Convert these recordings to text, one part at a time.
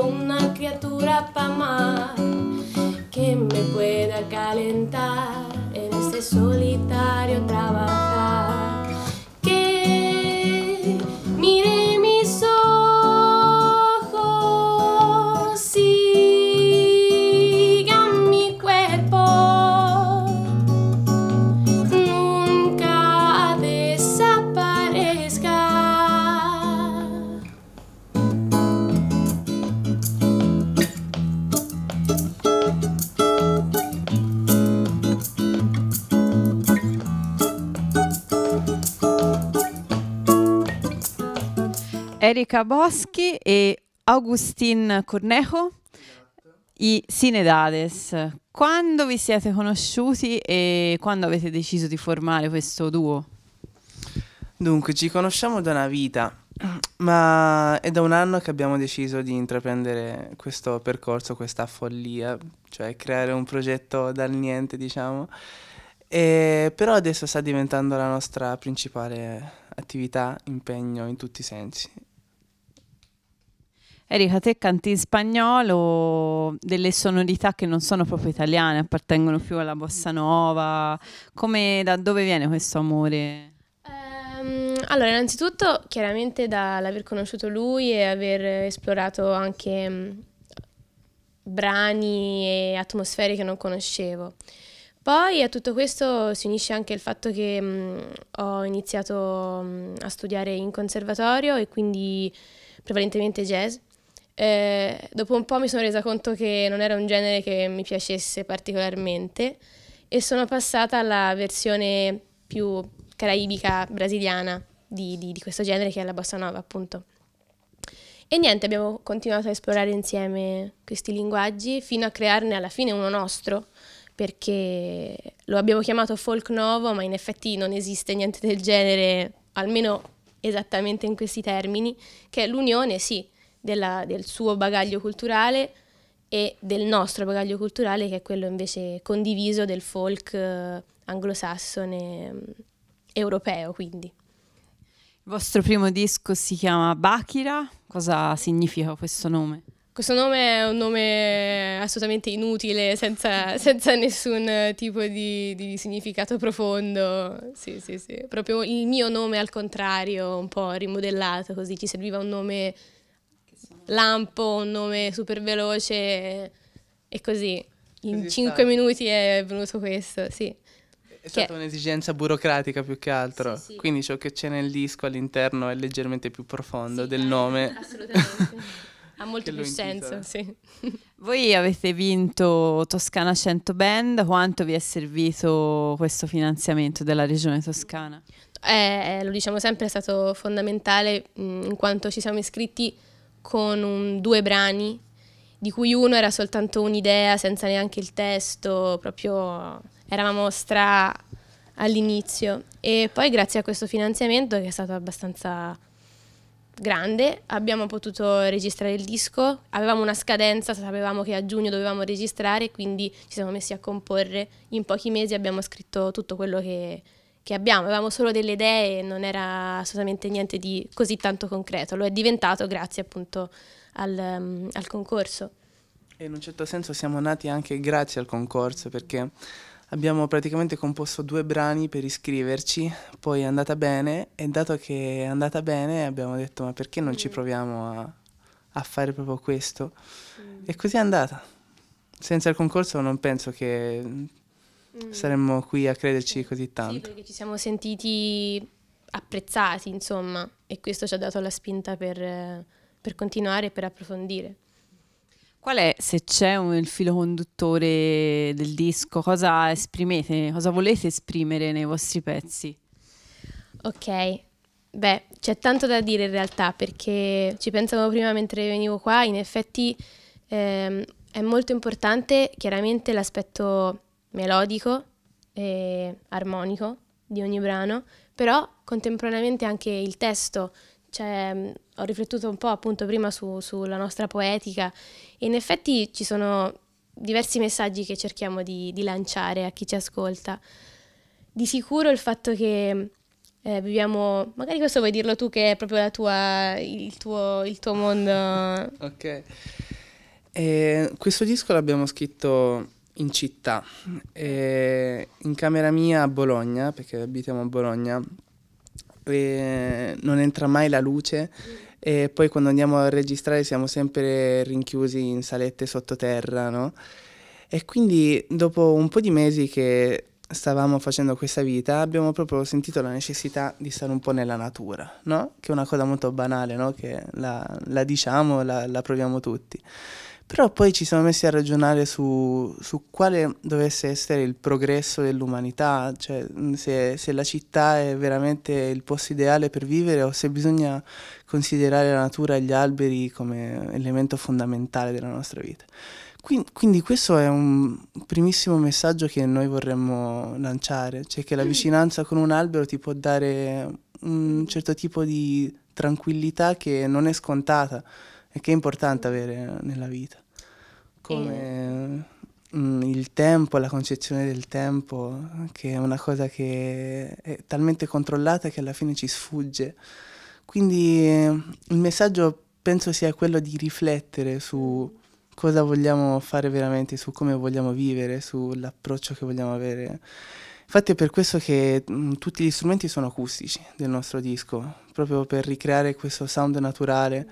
una criatura para amar que me pueda calentar en este solitario trabajo. Erika Boschi e Agustin Cornejo, i Sinedades. Quando vi siete conosciuti e quando avete deciso di formare questo duo? Dunque, ci conosciamo da una vita, ma è da un anno che abbiamo deciso di intraprendere questo percorso, questa follia, cioè creare un progetto dal niente, diciamo. E, però adesso sta diventando la nostra principale attività, impegno in tutti i sensi Erika, te canti in spagnolo delle sonorità che non sono proprio italiane, appartengono più alla bossa nova. Come, da dove viene questo amore? Ehm, allora, innanzitutto, chiaramente dall'aver conosciuto lui e aver esplorato anche um, brani e atmosfere che non conoscevo. Poi a tutto questo si unisce anche il fatto che mh, mm, ho iniziato mh, mm, a studiare in conservatorio e quindi prevalentemente jazz eh, dopo un po' mi sono resa conto che non era un genere che mi piacesse particolarmente e sono passata alla versione più caraibica brasiliana di, di, di questo genere che è la bossa nova appunto. E niente, abbiamo continuato a esplorare insieme questi linguaggi fino a crearne alla fine uno nostro, perché lo abbiamo chiamato folk novo, ma in effetti non esiste niente del genere, almeno esattamente in questi termini, che è l'unione, sì, della, del suo bagaglio culturale e del nostro bagaglio culturale che è quello invece condiviso del folk eh, anglosassone mm, europeo quindi. Il vostro primo disco si chiama Bakira, cosa significa questo nome? Questo nome è un nome assolutamente inutile, senza, senza nessun tipo di, di, significato profondo. Sì, sì, sì. Proprio il mio nome al contrario, un po' rimodellato, così ci serviva un nome Lampo, un nome super veloce e così. In cinque minuti è venuto questo, sì. È stata un'esigenza burocratica più che altro, sì, sì. quindi ciò che c'è nel disco all'interno è leggermente più profondo sì, del eh, nome. Assolutamente. ha molto più senso, sì. Voi avete vinto Toscana 100 Band, quanto vi è servito questo finanziamento della regione toscana? Eh, lo diciamo sempre, è stato fondamentale mh, mm, in quanto ci siamo iscritti con un, due brani, di cui uno era soltanto un'idea senza neanche il testo, proprio eravamo stra all'inizio. E poi grazie a questo finanziamento, che è stato abbastanza grande, abbiamo potuto registrare il disco, avevamo una scadenza, sapevamo che a giugno dovevamo registrare, quindi ci siamo messi a comporre. In pochi mesi abbiamo scritto tutto quello che che abbiamo, avevamo solo delle idee e non era assolutamente niente di così tanto concreto, lo è diventato grazie appunto al, um, al concorso. E in un certo senso siamo nati anche grazie al concorso perché abbiamo praticamente composto due brani per iscriverci, poi è andata bene e dato che è andata bene abbiamo detto ma perché non mm. ci proviamo a, a, fare proprio questo? Mm. E così è andata. Senza il concorso non penso che Mm. saremmo qui a crederci così tanto. Sì, perché ci siamo sentiti apprezzati, insomma, e questo ci ha dato la spinta per, per continuare e per approfondire. Qual è, se c'è un, il filo conduttore del disco, cosa esprimete, cosa volete esprimere nei vostri pezzi? Ok, beh, c'è tanto da dire in realtà perché ci pensavo prima mentre venivo qua, in effetti ehm, è molto importante chiaramente l'aspetto melodico e armonico di ogni brano, però contemporaneamente anche il testo. Cioè, mm, ho riflettuto un po' appunto prima su, sulla nostra poetica e in effetti ci sono diversi messaggi che cerchiamo di, di lanciare a chi ci ascolta. Di sicuro il fatto che eh, viviamo, magari questo vuoi dirlo tu che è proprio tua, il, tuo, il, tuo, mondo. ok. E eh, questo disco l'abbiamo scritto in città. E in camera mia a Bologna, perché abitiamo a Bologna, non entra mai la luce e poi quando andiamo a registrare siamo sempre rinchiusi in salette sottoterra, no? E quindi dopo un po' di mesi che stavamo facendo questa vita abbiamo proprio sentito la necessità di stare un po' nella natura, no? Che è una cosa molto banale, no? Che la, la diciamo, la, la proviamo tutti. Però poi ci siamo messi a ragionare su, su quale dovesse essere il progresso dell'umanità, cioè se, se, la città è veramente il posto ideale per vivere o se bisogna considerare la natura e gli alberi come elemento fondamentale della nostra vita. Quindi, quindi questo è un primissimo messaggio che noi vorremmo lanciare, cioè che la mm. vicinanza con un albero ti può dare un certo tipo di tranquillità che non è scontata e che è importante avere eh, nella vita. Come e... mh, mm, il tempo, la concezione del tempo, che è una cosa che è talmente controllata che alla fine ci sfugge. Quindi il messaggio penso sia quello di riflettere su cosa vogliamo fare veramente, su come vogliamo vivere, sull'approccio che vogliamo avere. Infatti è per questo che mh, mm, tutti gli strumenti sono acustici del nostro disco, proprio per ricreare questo sound naturale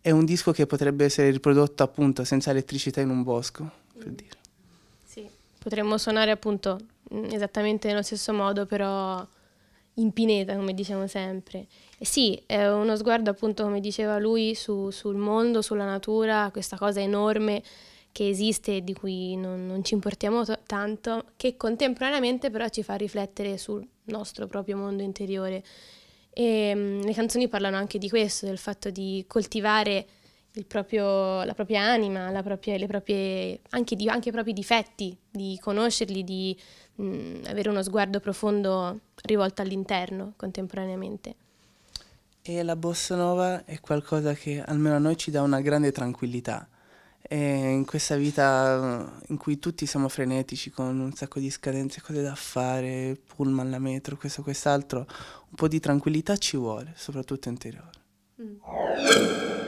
è un disco che potrebbe essere riprodotto appunto senza elettricità in un bosco, per dire. Sì, potremmo suonare appunto mm, esattamente nello stesso modo, però in pineta, come diciamo sempre. E sì, è uno sguardo appunto, come diceva lui, su, sul mondo, sulla natura, questa cosa enorme che esiste e di cui non, non ci importiamo tanto, che contemporaneamente però ci fa riflettere sul nostro proprio mondo interiore e mh, mm, le canzoni parlano anche di questo, del fatto di coltivare proprio, la propria anima, la propria, proprie, anche, di, anche, i propri difetti, di conoscerli, di mh, mm, avere uno sguardo profondo rivolto all'interno contemporaneamente. E la bossa nova è qualcosa che almeno a noi ci dà una grande tranquillità e in questa vita in cui tutti siamo frenetici con un sacco di scadenze, cose da fare, pullman, la metro, questo, quest'altro, un po' di tranquillità ci vuole, soprattutto interiore. Mm.